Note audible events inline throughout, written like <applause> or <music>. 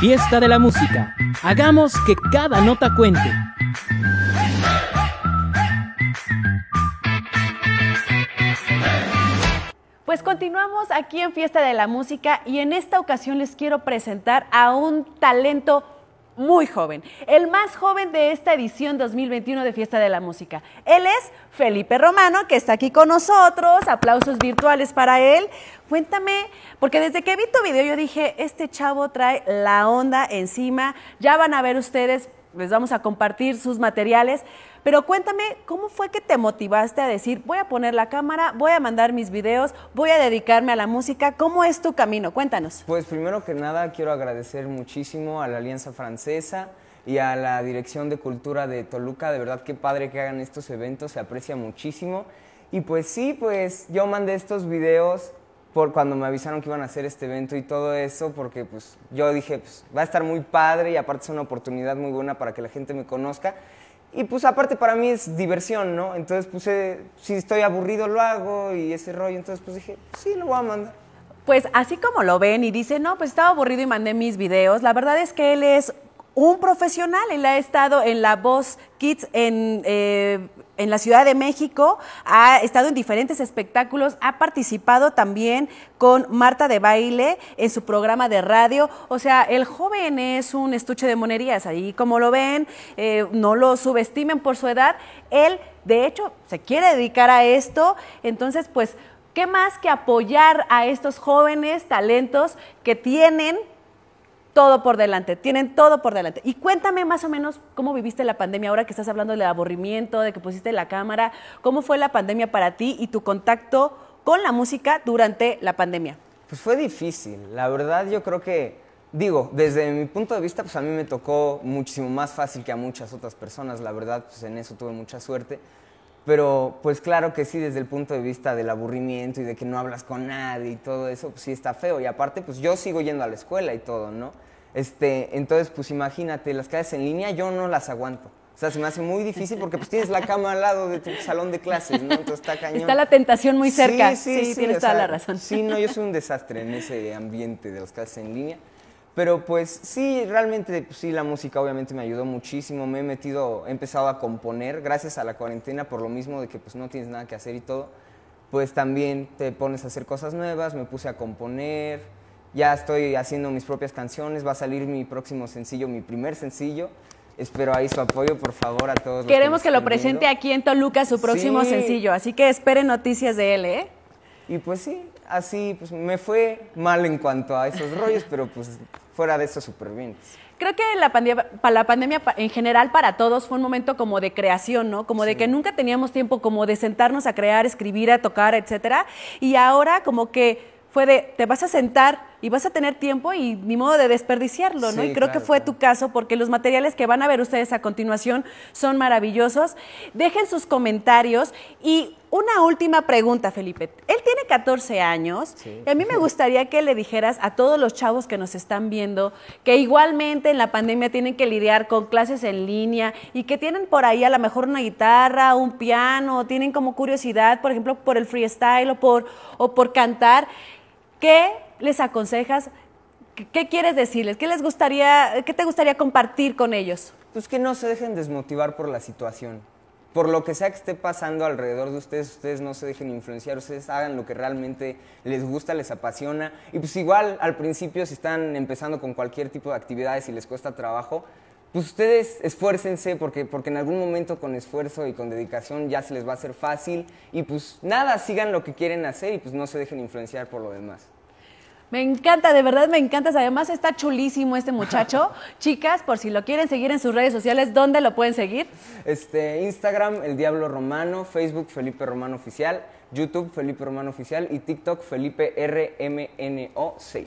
Fiesta de la música. Hagamos que cada nota cuente. Pues continuamos aquí en Fiesta de la Música y en esta ocasión les quiero presentar a un talento muy joven, el más joven de esta edición 2021 de Fiesta de la Música. Él es Felipe Romano, que está aquí con nosotros, aplausos virtuales para él. Cuéntame, porque desde que vi tu video yo dije, este chavo trae la onda encima, ya van a ver ustedes, les vamos a compartir sus materiales, pero cuéntame, ¿cómo fue que te motivaste a decir, voy a poner la cámara, voy a mandar mis videos, voy a dedicarme a la música? ¿Cómo es tu camino? Cuéntanos. Pues primero que nada quiero agradecer muchísimo a la Alianza Francesa y a la Dirección de Cultura de Toluca. De verdad, qué padre que hagan estos eventos, se aprecia muchísimo. Y pues sí, pues yo mandé estos videos por cuando me avisaron que iban a hacer este evento y todo eso, porque pues yo dije, pues va a estar muy padre y aparte es una oportunidad muy buena para que la gente me conozca. Y pues aparte para mí es diversión, ¿no? Entonces puse, eh, si estoy aburrido lo hago y ese rollo. Entonces pues dije, sí, lo voy a mandar. Pues así como lo ven y dicen, no, pues estaba aburrido y mandé mis videos, la verdad es que él es un profesional. Él ha estado en la Voz Kids eh, en, la Ciudad de México, ha estado en diferentes espectáculos, ha participado también con Marta de Baile en su programa de radio. O sea, el joven es un estuche de monerías. Ahí, como lo ven, eh, no lo subestimen por su edad. Él, de hecho, se quiere dedicar a esto. Entonces, pues. ¿Qué más que apoyar a estos jóvenes talentos que tienen todo por delante, tienen todo por delante. Y cuéntame más o menos cómo viviste la pandemia ahora que estás hablando del aburrimiento, de que pusiste la cámara, cómo fue la pandemia para ti y tu contacto con la música durante la pandemia. Pues fue difícil, la verdad yo creo que, digo, desde mi punto de vista, pues a mí me tocó muchísimo más fácil que a muchas otras personas, la verdad, pues en eso tuve mucha suerte. Pero pues claro que sí, desde el punto de vista del aburrimiento y de que no hablas con nadie y todo eso, pues sí está feo. Y aparte, pues yo sigo yendo a la escuela y todo, ¿no? Este, entonces, pues imagínate, las clases en línea yo no las aguanto. O sea, se me hace muy difícil porque pues tienes la cama al lado de tu salón de clases, ¿no? Entonces está cañón. Está la tentación muy cerca. Sí, sí, sí, tienes toda la razón. Sí, no, yo soy un desastre en ese ambiente de las clases en línea. Pero pues sí, realmente pues, sí, la música obviamente me ayudó muchísimo. Me he metido, he empezado a componer gracias a la cuarentena por lo mismo de que pues no tienes nada que hacer y todo. Pues también te pones a hacer cosas nuevas, me puse a componer ya estoy haciendo mis propias canciones, va a salir mi próximo sencillo, mi primer sencillo. Espero ahí su apoyo, por favor, a todos. Queremos que, lo presente aquí en Toluca su próximo sencillo, así que esperen noticias de él, ¿eh? Y pues sí, así pues, me fue mal en cuanto a esos rollos, pero pues fuera de eso súper bien. Creo que la, pandemia, la pandemia en general para todos fue un momento como de creación, ¿no? Como de que nunca teníamos tiempo como de sentarnos a crear, escribir, a tocar, etcétera. Y ahora como que fue de, te vas a sentar y vas a tener tiempo y ni modo de desperdiciarlo, ¿no? y creo que fue tu caso porque los materiales que van a ver ustedes a continuación son maravillosos. Dejen sus comentarios y una última pregunta, Felipe. Él tiene 14 años y a mí me gustaría que le dijeras a todos los chavos que nos están viendo que igualmente en la pandemia tienen que lidiar con clases en línea y que tienen por ahí a lo mejor una guitarra, un piano, tienen como curiosidad, por ejemplo, por el freestyle o por, o por cantar, que les aconsejas? ¿Qué quieres decirles? ¿Qué les gustaría, qué te gustaría compartir con ellos? Pues que no se dejen desmotivar por la situación. Por lo que sea que esté pasando alrededor de ustedes, ustedes no se dejen influenciar, ustedes hagan lo que realmente les gusta, les apasiona. Y pues igual al principio si están empezando con cualquier tipo de actividades y les cuesta trabajo, pues ustedes esfuércense porque, porque en algún momento con esfuerzo y con dedicación ya se les va a hacer fácil y pues nada, sigan lo que quieren hacer y pues no se dejen influenciar por lo demás. Me encanta, de verdad me encantas. Además está chulísimo este muchacho. <laughs> Chicas, por si lo quieren seguir en sus redes sociales, ¿dónde lo pueden seguir? Este, Instagram, El Diablo Romano, Facebook, Felipe Romano Oficial, YouTube, Felipe Romano Oficial y TikTok, Felipe RMNO6.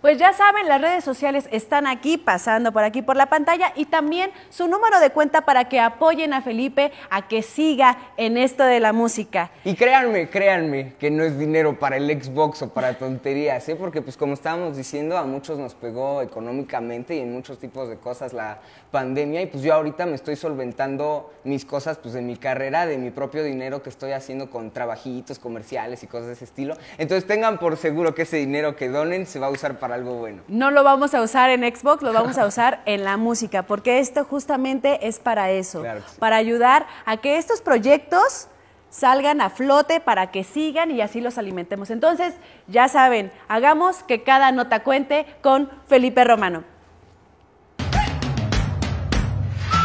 Pues ya saben, las redes sociales están aquí, pasando por aquí por la pantalla y también su número de cuenta para que apoyen a Felipe a que siga en esto de la música. Y créanme, créanme, que no es dinero para el Xbox o para tonterías, ¿sí? ¿eh? porque pues como estábamos diciendo, a muchos nos pegó económicamente y en muchos tipos de cosas la pandemia y pues yo ahorita me estoy solventando mis cosas pues de mi carrera, de mi propio dinero que estoy haciendo con trabajitos comerciales y cosas de ese estilo. Entonces tengan por seguro que ese dinero que donen se va a usar para algo bueno. No lo vamos a usar en Xbox, lo vamos a usar <laughs> en la música, porque esto justamente es para eso, para ayudar a que estos proyectos salgan a flote para que sigan y así los alimentemos. Entonces, ya saben, hagamos que cada nota cuente con Felipe Romano.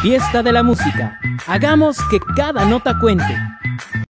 Fiesta de la música. Hagamos que cada nota cuente.